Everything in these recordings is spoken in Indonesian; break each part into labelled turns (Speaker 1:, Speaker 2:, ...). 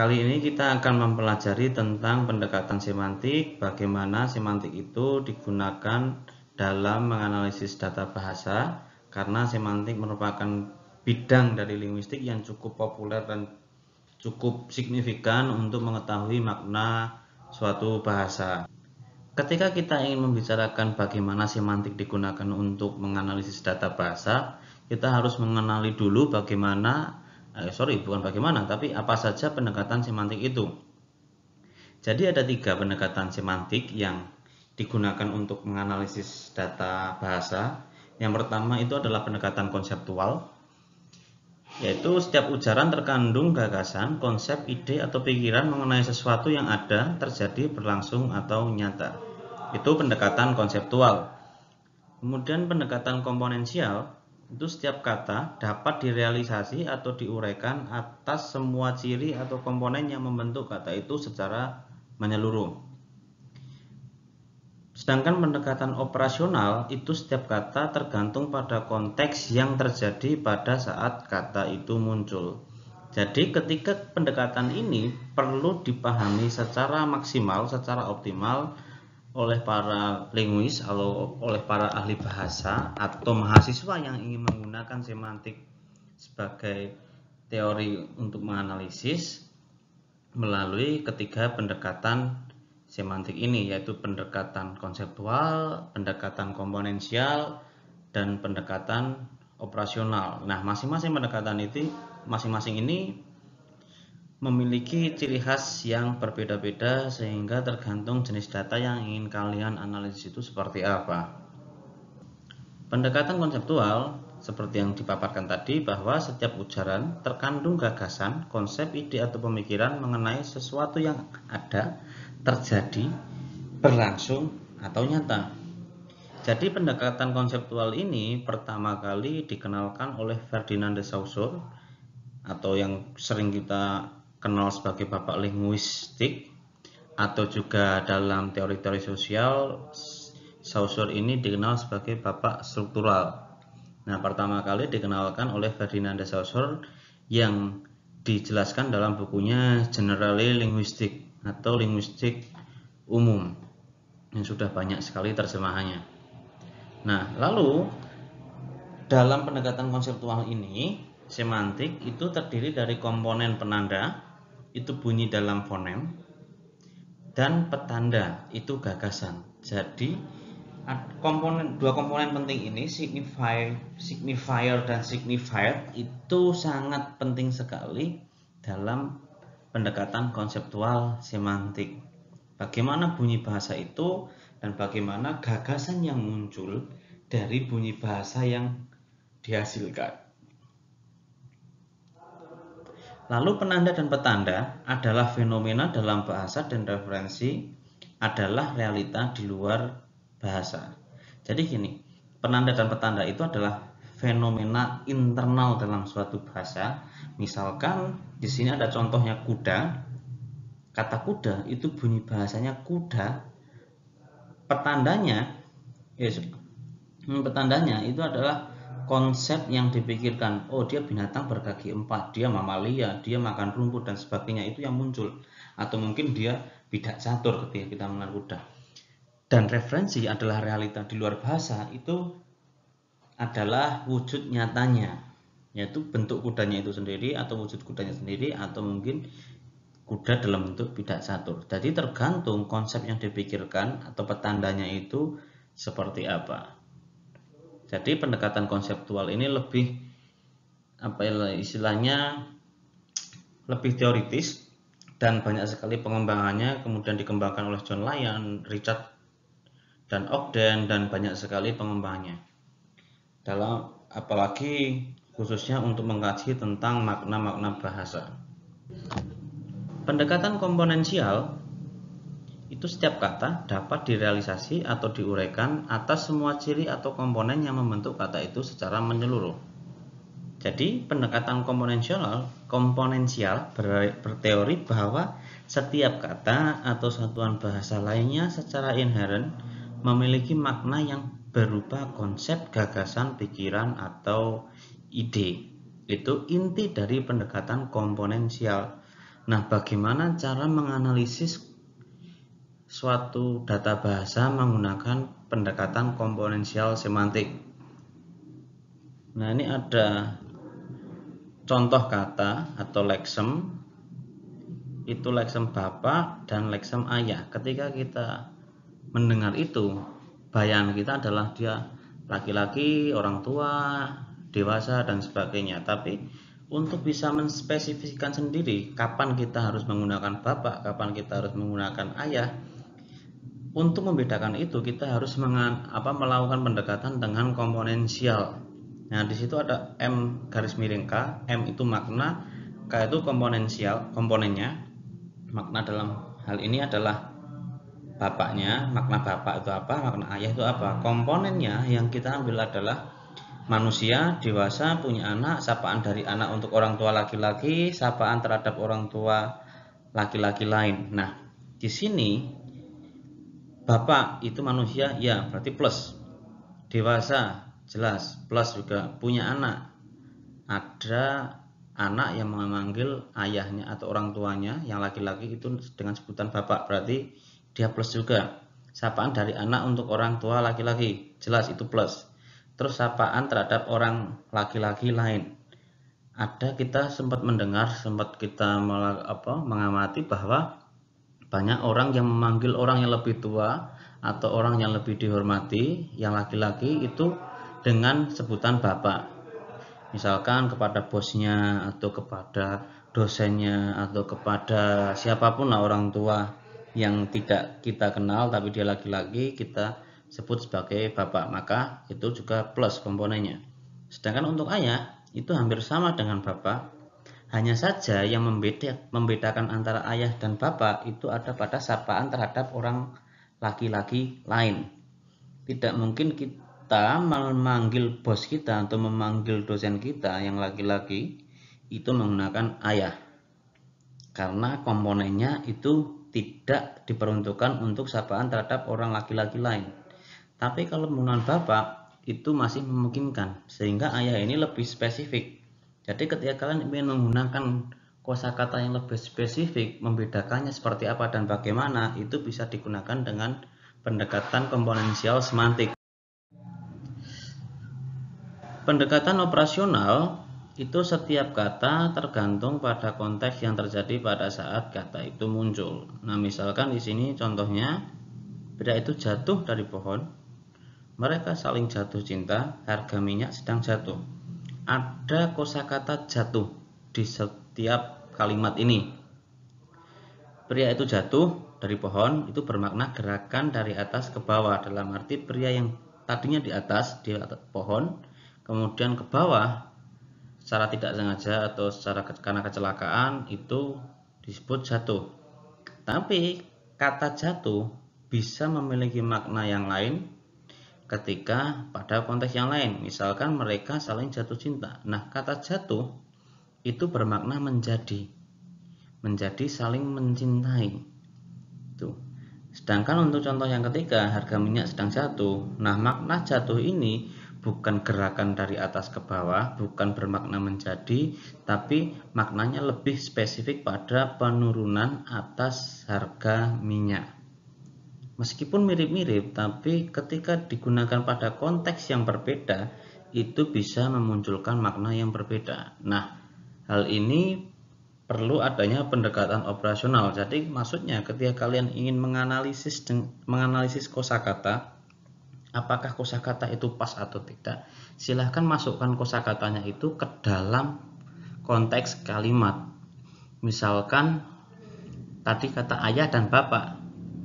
Speaker 1: Kali ini kita akan mempelajari tentang pendekatan semantik, bagaimana semantik itu digunakan dalam menganalisis data bahasa, karena semantik merupakan bidang dari linguistik yang cukup populer dan cukup signifikan untuk mengetahui makna suatu bahasa. Ketika kita ingin membicarakan bagaimana semantik digunakan untuk menganalisis data bahasa, kita harus mengenali dulu bagaimana eh, sorry bukan bagaimana tapi apa saja pendekatan semantik itu jadi ada tiga pendekatan semantik yang digunakan untuk menganalisis data bahasa yang pertama itu adalah pendekatan konseptual yaitu setiap ujaran terkandung gagasan, konsep, ide, atau pikiran mengenai sesuatu yang ada, terjadi, berlangsung, atau nyata. Itu pendekatan konseptual. Kemudian pendekatan komponensial itu setiap kata dapat direalisasi atau diuraikan atas semua ciri atau komponen yang membentuk kata itu secara menyeluruh. Sedangkan pendekatan operasional itu setiap kata tergantung pada konteks yang terjadi pada saat kata itu muncul. Jadi ketika pendekatan ini perlu dipahami secara maksimal, secara optimal, oleh para linguis atau oleh para ahli bahasa atau mahasiswa yang ingin menggunakan semantik sebagai teori untuk menganalisis melalui ketiga pendekatan semantik ini yaitu pendekatan konseptual, pendekatan komponensial, dan pendekatan operasional. Nah, masing-masing pendekatan itu masing-masing ini memiliki ciri khas yang berbeda-beda sehingga tergantung jenis data yang ingin kalian analisis itu seperti apa. Pendekatan konseptual seperti yang dipaparkan tadi bahwa setiap ujaran terkandung gagasan, konsep, ide atau pemikiran mengenai sesuatu yang ada, terjadi, berlangsung atau nyata. Jadi pendekatan konseptual ini pertama kali dikenalkan oleh Ferdinand de Saussure atau yang sering kita dikenal sebagai bapak linguistik atau juga dalam teori-teori sosial Saussure ini dikenal sebagai bapak struktural. Nah, pertama kali dikenalkan oleh Ferdinand de Saussure yang dijelaskan dalam bukunya Generally Linguistic atau Linguistik Umum yang sudah banyak sekali terjemahannya. Nah, lalu dalam pendekatan konseptual ini, semantik itu terdiri dari komponen penanda, itu bunyi dalam fonem dan petanda itu gagasan. Jadi komponen dua komponen penting ini signifier, signifier dan signified itu sangat penting sekali dalam pendekatan konseptual semantik. Bagaimana bunyi bahasa itu dan bagaimana gagasan yang muncul dari bunyi bahasa yang dihasilkan. Lalu penanda dan petanda adalah fenomena dalam bahasa dan referensi adalah realita di luar bahasa. Jadi gini, penanda dan petanda itu adalah fenomena internal dalam suatu bahasa. Misalkan di sini ada contohnya kuda. Kata kuda itu bunyi bahasanya kuda. Petandanya, yes, hmm, petandanya itu adalah konsep yang dipikirkan oh dia binatang berkaki empat dia mamalia dia makan rumput dan sebagainya itu yang muncul atau mungkin dia bidak catur ketika kita mengenal kuda dan referensi adalah realita di luar bahasa itu adalah wujud nyatanya yaitu bentuk kudanya itu sendiri atau wujud kudanya sendiri atau mungkin kuda dalam bentuk bidak catur jadi tergantung konsep yang dipikirkan atau petandanya itu seperti apa jadi pendekatan konseptual ini lebih apa ya, istilahnya lebih teoritis dan banyak sekali pengembangannya kemudian dikembangkan oleh John Lyon, Richard dan Ogden dan banyak sekali pengembangannya. Dalam apalagi khususnya untuk mengkaji tentang makna-makna bahasa. Pendekatan komponensial itu setiap kata dapat direalisasi atau diuraikan atas semua ciri atau komponen yang membentuk kata itu secara menyeluruh. Jadi, pendekatan komponensial, komponensial ber, berteori bahwa setiap kata atau satuan bahasa lainnya secara inherent memiliki makna yang berupa konsep, gagasan, pikiran, atau ide. Itu inti dari pendekatan komponensial. Nah, bagaimana cara menganalisis suatu data bahasa menggunakan pendekatan komponensial semantik. Nah, ini ada contoh kata atau leksem. Itu leksem bapak dan leksem ayah. Ketika kita mendengar itu, bayangan kita adalah dia laki-laki, orang tua, dewasa dan sebagainya. Tapi untuk bisa menspesifikkan sendiri kapan kita harus menggunakan bapak, kapan kita harus menggunakan ayah, untuk membedakan itu kita harus mengan, apa, melakukan pendekatan dengan komponensial. Nah di situ ada m garis miring k, m itu makna, k itu komponensial, komponennya. Makna dalam hal ini adalah bapaknya, makna bapak itu apa, makna ayah itu apa. Komponennya yang kita ambil adalah manusia dewasa punya anak, sapaan dari anak untuk orang tua laki-laki, sapaan terhadap orang tua laki-laki lain. Nah, di sini Bapak itu manusia, ya berarti plus. Dewasa, jelas, plus juga punya anak. Ada anak yang memanggil ayahnya atau orang tuanya yang laki-laki itu dengan sebutan bapak, berarti dia plus juga. Sapaan dari anak untuk orang tua laki-laki, jelas itu plus. Terus sapaan terhadap orang laki-laki lain. Ada kita sempat mendengar, sempat kita apa, mengamati bahwa banyak orang yang memanggil orang yang lebih tua atau orang yang lebih dihormati, yang laki-laki itu dengan sebutan bapak. Misalkan kepada bosnya atau kepada dosennya atau kepada siapapun lah orang tua yang tidak kita kenal tapi dia laki-laki kita sebut sebagai bapak maka itu juga plus komponennya. Sedangkan untuk ayah itu hampir sama dengan bapak hanya saja yang membedakan antara ayah dan bapak itu ada pada sapaan terhadap orang laki-laki lain. Tidak mungkin kita memanggil bos kita atau memanggil dosen kita yang laki-laki itu menggunakan ayah. Karena komponennya itu tidak diperuntukkan untuk sapaan terhadap orang laki-laki lain. Tapi kalau menggunakan bapak itu masih memungkinkan sehingga ayah ini lebih spesifik jadi ketika kalian ingin menggunakan kata yang lebih spesifik, membedakannya seperti apa dan bagaimana, itu bisa digunakan dengan pendekatan komponensial semantik. Pendekatan operasional itu setiap kata tergantung pada konteks yang terjadi pada saat kata itu muncul. Nah, misalkan di sini contohnya beda itu jatuh dari pohon. Mereka saling jatuh cinta, harga minyak sedang jatuh ada kosakata jatuh di setiap kalimat ini. Pria itu jatuh dari pohon itu bermakna gerakan dari atas ke bawah dalam arti pria yang tadinya di atas di atas pohon kemudian ke bawah secara tidak sengaja atau secara karena kecelakaan itu disebut jatuh. Tapi kata jatuh bisa memiliki makna yang lain ketika pada konteks yang lain. Misalkan mereka saling jatuh cinta. Nah, kata jatuh itu bermakna menjadi. Menjadi saling mencintai. itu. Sedangkan untuk contoh yang ketiga, harga minyak sedang jatuh. Nah, makna jatuh ini bukan gerakan dari atas ke bawah, bukan bermakna menjadi, tapi maknanya lebih spesifik pada penurunan atas harga minyak. Meskipun mirip-mirip, tapi ketika digunakan pada konteks yang berbeda, itu bisa memunculkan makna yang berbeda. Nah, hal ini perlu adanya pendekatan operasional. Jadi maksudnya ketika kalian ingin menganalisis menganalisis kosakata, apakah kosakata itu pas atau tidak, silahkan masukkan kosakatanya itu ke dalam konteks kalimat. Misalkan tadi kata ayah dan bapak,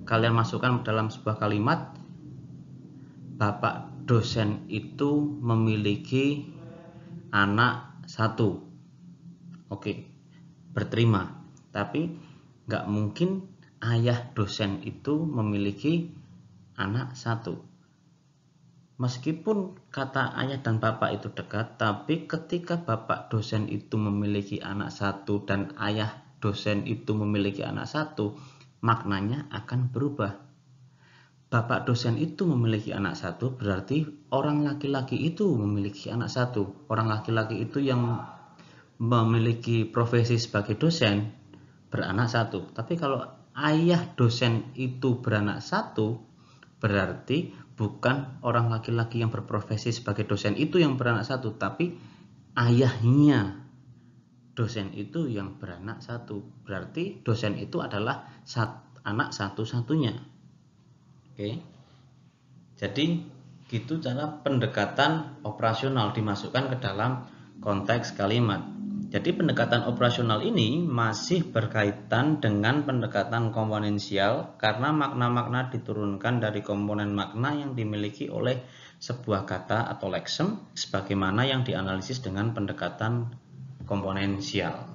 Speaker 1: kalian masukkan dalam sebuah kalimat Bapak dosen itu memiliki anak satu Oke berterima tapi nggak mungkin ayah dosen itu memiliki anak satu Meskipun kata ayah dan bapak itu dekat, tapi ketika bapak dosen itu memiliki anak satu dan ayah dosen itu memiliki anak satu, maknanya akan berubah. Bapak dosen itu memiliki anak satu, berarti orang laki-laki itu memiliki anak satu. Orang laki-laki itu yang memiliki profesi sebagai dosen beranak satu. Tapi kalau ayah dosen itu beranak satu, berarti bukan orang laki-laki yang berprofesi sebagai dosen itu yang beranak satu, tapi ayahnya dosen itu yang beranak satu. Berarti dosen itu adalah sat, anak satu-satunya. Oke. Jadi gitu cara pendekatan operasional dimasukkan ke dalam konteks kalimat. Jadi pendekatan operasional ini masih berkaitan dengan pendekatan komponensial karena makna-makna diturunkan dari komponen makna yang dimiliki oleh sebuah kata atau leksem sebagaimana yang dianalisis dengan pendekatan komponensial.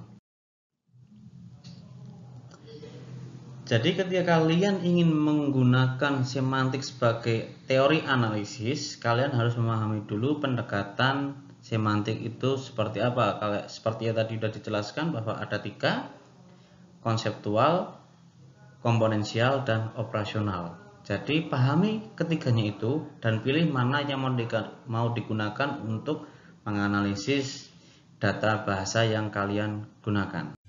Speaker 1: Jadi ketika kalian ingin menggunakan semantik sebagai teori analisis, kalian harus memahami dulu pendekatan semantik itu seperti apa. Kalau seperti yang tadi sudah dijelaskan bahwa ada tiga, konseptual, komponensial, dan operasional. Jadi pahami ketiganya itu dan pilih mana yang mau digunakan untuk menganalisis data bahasa yang kalian gunakan.